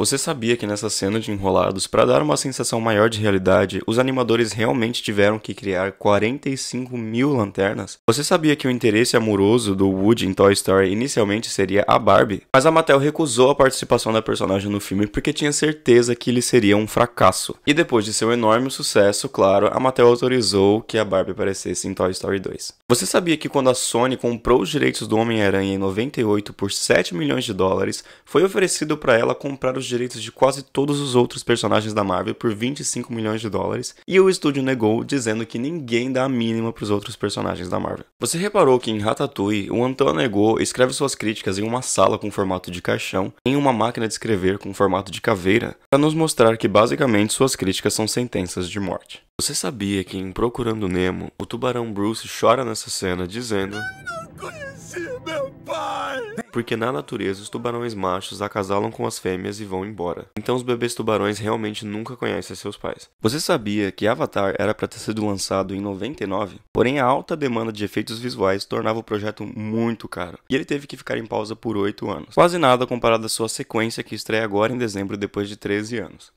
Você sabia que nessa cena de Enrolados, para dar uma sensação maior de realidade, os animadores realmente tiveram que criar 45 mil lanternas? Você sabia que o interesse amoroso do Woody em Toy Story inicialmente seria a Barbie? Mas a Mattel recusou a participação da personagem no filme porque tinha certeza que ele seria um fracasso. E depois de seu enorme sucesso, claro, a Mattel autorizou que a Barbie aparecesse em Toy Story 2. Você sabia que quando a Sony comprou os direitos do Homem-Aranha em 98 por 7 milhões de dólares, foi oferecido para ela comprar os direitos de quase todos os outros personagens da Marvel por 25 milhões de dólares e o estúdio negou, dizendo que ninguém dá a mínima para os outros personagens da Marvel. Você reparou que em Ratatouille, o Antônio Negou escreve suas críticas em uma sala com formato de caixão, em uma máquina de escrever com formato de caveira, para nos mostrar que basicamente suas críticas são sentenças de morte. Você sabia que em Procurando Nemo, o tubarão Bruce chora nessa cena dizendo: Eu não conheci meu porque na natureza os tubarões machos acasalam com as fêmeas e vão embora. Então os bebês tubarões realmente nunca conhecem seus pais. Você sabia que Avatar era para ter sido lançado em 99? Porém, a alta demanda de efeitos visuais tornava o projeto muito caro, e ele teve que ficar em pausa por 8 anos. Quase nada comparado à sua sequência que estreia agora em dezembro depois de 13 anos.